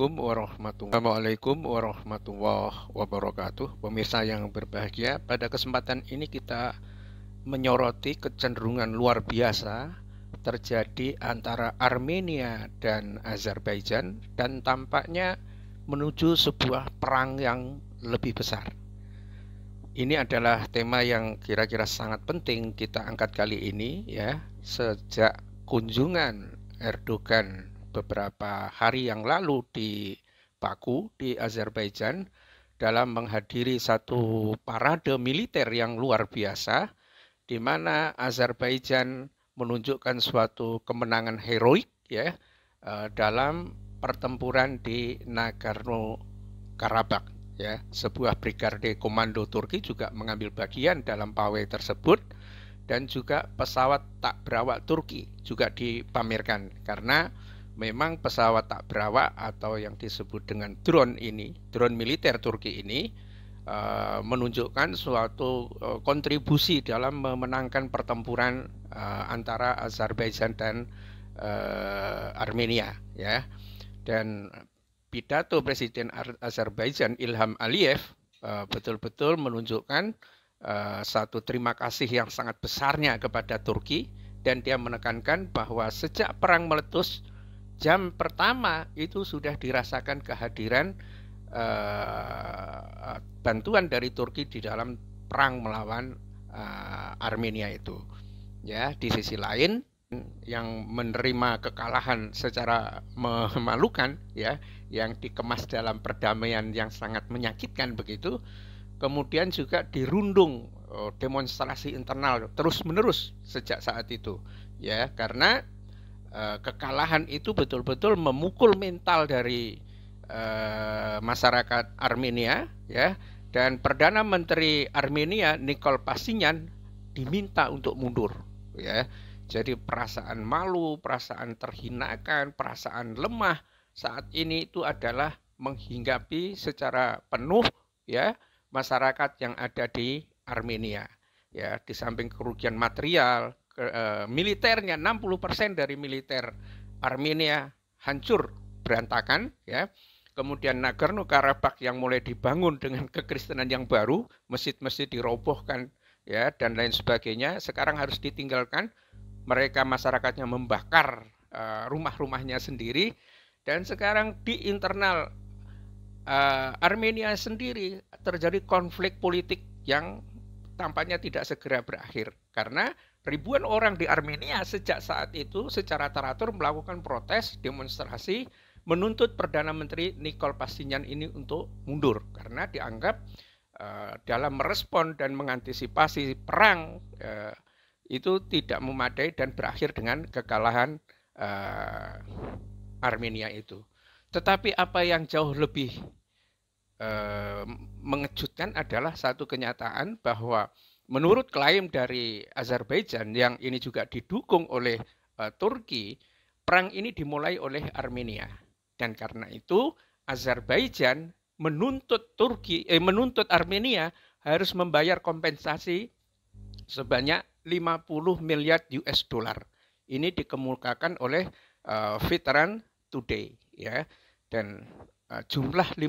Assalamualaikum warahmatullahi, warahmatullahi wabarakatuh Pemirsa yang berbahagia Pada kesempatan ini kita menyoroti kecenderungan luar biasa Terjadi antara Armenia dan Azerbaijan Dan tampaknya menuju sebuah perang yang lebih besar ini adalah tema yang kira-kira sangat penting kita angkat kali ini ya sejak kunjungan Erdogan beberapa hari yang lalu di Baku di Azerbaijan dalam menghadiri satu parade militer yang luar biasa di mana Azerbaijan menunjukkan suatu kemenangan heroik ya eh, dalam pertempuran di Nagorno Karabakh ya sebuah brigade komando Turki juga mengambil bagian dalam pawai tersebut dan juga pesawat tak berawak Turki juga dipamerkan karena memang pesawat tak berawak atau yang disebut dengan drone ini, drone militer Turki ini eh, menunjukkan suatu eh, kontribusi dalam memenangkan pertempuran eh, antara Azerbaijan dan Armenia ya. Dan pidato Presiden Azerbaijan Ilham Aliyev betul-betul menunjukkan satu terima kasih yang sangat besarnya kepada Turki dan dia menekankan bahwa sejak perang meletus jam pertama itu sudah dirasakan kehadiran uh, bantuan dari Turki di dalam perang melawan uh, Armenia itu. Ya, di sisi lain yang menerima kekalahan secara memalukan ya, yang dikemas dalam perdamaian yang sangat menyakitkan begitu, kemudian juga dirundung oh, demonstrasi internal terus-menerus sejak saat itu ya, karena Eh, kekalahan itu betul-betul memukul mental dari uh, masyarakat Armenia ya dan perdana menteri Armenia Nikol Pasinyan, diminta untuk mundur ya jadi perasaan malu perasaan terhinakan perasaan lemah saat ini itu adalah menghinggapi secara penuh ya masyarakat yang ada di Armenia ya di samping kerugian material uh, militernya 60% dari militer Armenia hancur berantakan ya. Kemudian Nagorno Karabakh yang mulai dibangun dengan kekristenan yang baru, masjid-masjid dirobohkan ya dan lain sebagainya. Sekarang harus ditinggalkan. Mereka masyarakatnya membakar uh, rumah-rumahnya sendiri dan sekarang di internal uh, Armenia sendiri terjadi konflik politik yang tampaknya tidak segera berakhir karena Ribuan orang di Armenia sejak saat itu secara teratur melakukan protes, demonstrasi, menuntut Perdana Menteri Nikol Pashinyan ini untuk mundur karena dianggap uh, dalam merespon dan mengantisipasi perang uh, itu tidak memadai dan berakhir dengan kekalahan uh, Armenia itu. Tetapi apa yang jauh lebih mengejutkan adalah satu kenyataan bahwa menurut klaim dari Azerbaijan yang ini juga didukung oleh uh, Turki, perang ini dimulai oleh Armenia. Dan karena itu Azerbaijan menuntut Turki eh, menuntut Armenia harus membayar kompensasi sebanyak 50 miliar US dollar. Ini dikemukakan oleh uh, Veteran Today ya. Dan uh, jumlah 50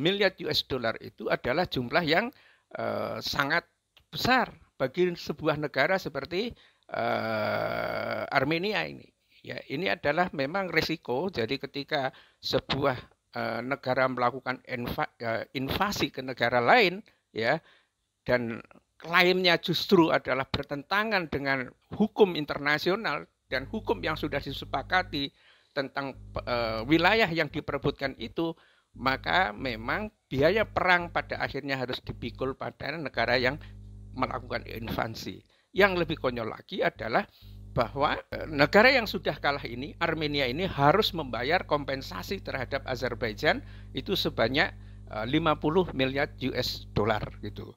miliar US dollar itu adalah jumlah yang eh, sangat besar bagi sebuah negara seperti eh, Armenia ini. Ya, ini adalah memang risiko. Jadi ketika sebuah eh, negara melakukan inv eh, invasi ke negara lain, ya, dan klaimnya justru adalah bertentangan dengan hukum internasional dan hukum yang sudah disepakati tentang uh, wilayah yang diperebutkan itu maka memang biaya perang pada akhirnya harus dipikul pada negara yang melakukan invasi. Yang lebih konyol lagi adalah bahwa e, negara yang sudah kalah ini, Armenia ini harus membayar kompensasi terhadap Azerbaijan itu sebanyak 50 e, miliar US dollar gitu.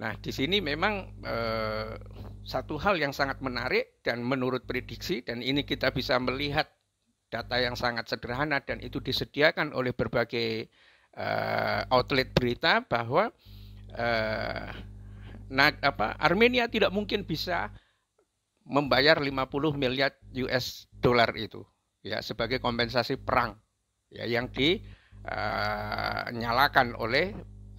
Nah, di sini memang eh, satu hal yang sangat menarik dan menurut prediksi dan ini kita bisa melihat data yang sangat sederhana dan itu disediakan oleh berbagai uh, outlet berita bahwa uh, nah, apa, Armenia tidak mungkin bisa membayar 50 miliar US dollar itu ya sebagai kompensasi perang ya yang dinyalakan eh, uh, oleh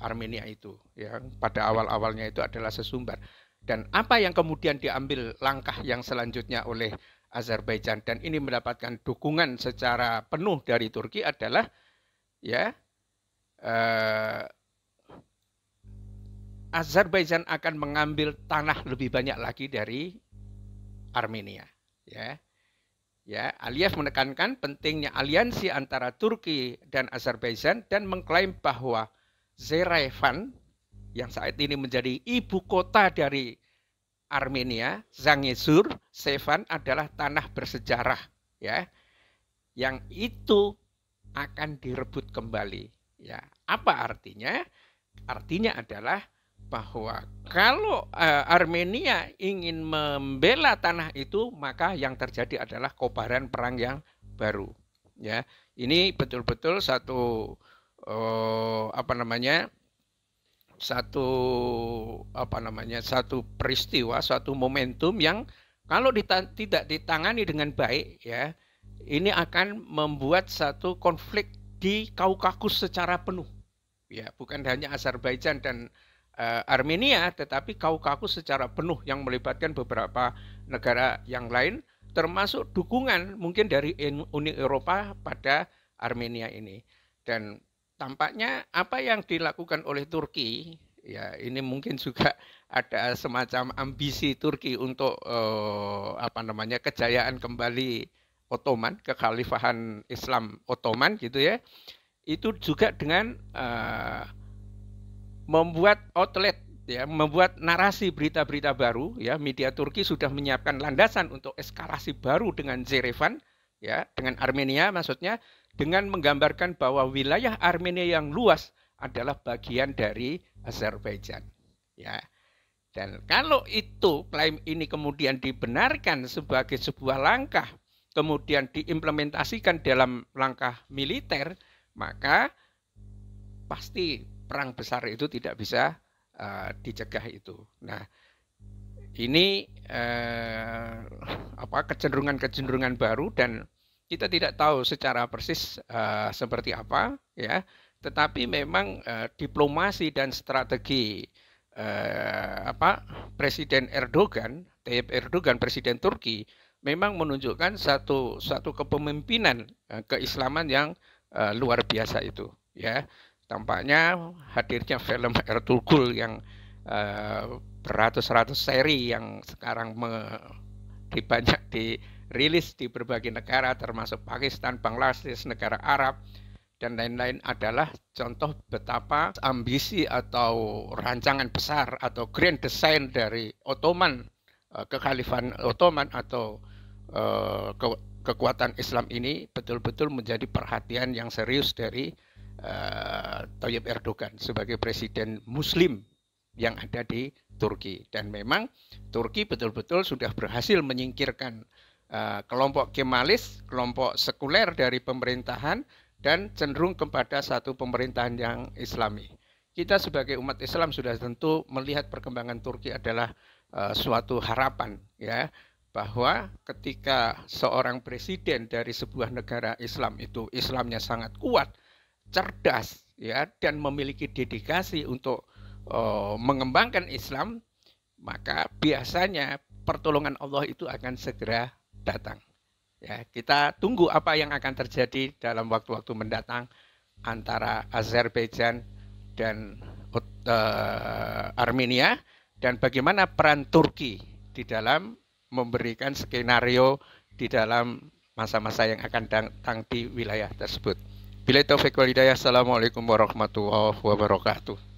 Armenia itu ya pada awal-awalnya itu adalah sesumbar dan apa yang kemudian diambil langkah yang selanjutnya oleh Azerbaijan dan ini mendapatkan dukungan secara penuh dari Turki adalah ya eh, Azerbaijan akan mengambil tanah lebih banyak lagi dari Armenia ya ya Aliyev menekankan pentingnya aliansi antara Turki dan Azerbaijan dan mengklaim bahwa Zerevan yang saat ini menjadi ibu kota dari Armenia, Zangezur, Sevan adalah tanah bersejarah ya. Yang itu akan direbut kembali ya. Apa artinya? Artinya adalah bahwa kalau eh, Armenia ingin membela tanah itu maka yang terjadi adalah kobaran perang yang baru ya. Ini betul-betul satu uh, apa namanya? satu apa namanya satu peristiwa satu momentum yang kalau dita tidak ditangani dengan baik ya ini akan membuat satu konflik di Kaukasus secara penuh ya bukan hanya Azerbaijan dan uh, Armenia tetapi Kaukasus secara penuh yang melibatkan beberapa negara yang lain termasuk dukungan mungkin dari Uni Eropa pada Armenia ini dan tampaknya apa yang dilakukan oleh Turki ya ini mungkin juga ada semacam ambisi Turki untuk eh, apa namanya kejayaan kembali Ottoman kekhalifahan Islam Ottoman gitu ya itu juga dengan eh, membuat outlet ya membuat narasi berita-berita baru ya media Turki sudah menyiapkan landasan untuk eskalasi baru dengan Zerevan ya dengan Armenia maksudnya dengan menggambarkan bahwa wilayah Armenia yang luas adalah bagian dari Azerbaijan. Ya. Dan kalau itu klaim ini kemudian dibenarkan sebagai sebuah langkah, kemudian diimplementasikan dalam langkah militer, maka pasti perang besar itu tidak bisa uh, dicegah itu. Nah, ini uh, apa kecenderungan-kecenderungan baru dan kita tidak tahu secara persis uh, seperti apa ya tetapi memang uh, diplomasi dan strategi uh, apa presiden Erdogan Tayyip Erdogan presiden Turki memang menunjukkan satu satu kepemimpinan uh, keislaman yang uh, luar biasa itu ya tampaknya hadirnya film Ertugrul yang uh, beratus-ratus seri yang sekarang me, di banyak di rilis di berbagai negara termasuk Pakistan, Bangladesh, negara Arab, dan lain-lain adalah contoh betapa ambisi atau rancangan besar atau grand design dari Ottoman eh, kekhalifan Ottoman atau eh, kekuatan Islam ini betul-betul menjadi perhatian yang serius dari uh, Tayyip Erdogan sebagai presiden Muslim yang ada di Turki dan memang Turki betul-betul sudah berhasil menyingkirkan Eh, kelompok kemalis, kelompok sekuler dari pemerintahan, dan cenderung kepada satu pemerintahan yang islami. Kita sebagai umat Islam sudah tentu melihat perkembangan Turki adalah uh, suatu harapan ya bahwa ketika seorang presiden dari sebuah negara Islam itu Islamnya sangat kuat, cerdas ya dan memiliki dedikasi untuk uh, mengembangkan Islam, maka biasanya pertolongan Allah itu akan segera datang. Ya, kita tunggu apa yang akan terjadi dalam waktu-waktu mendatang antara Azerbaijan dan uh, Armenia dan bagaimana peran Turki di dalam memberikan skenario di dalam masa-masa yang akan datang di wilayah tersebut. Bila itu Assalamualaikum warahmatullahi wabarakatuh.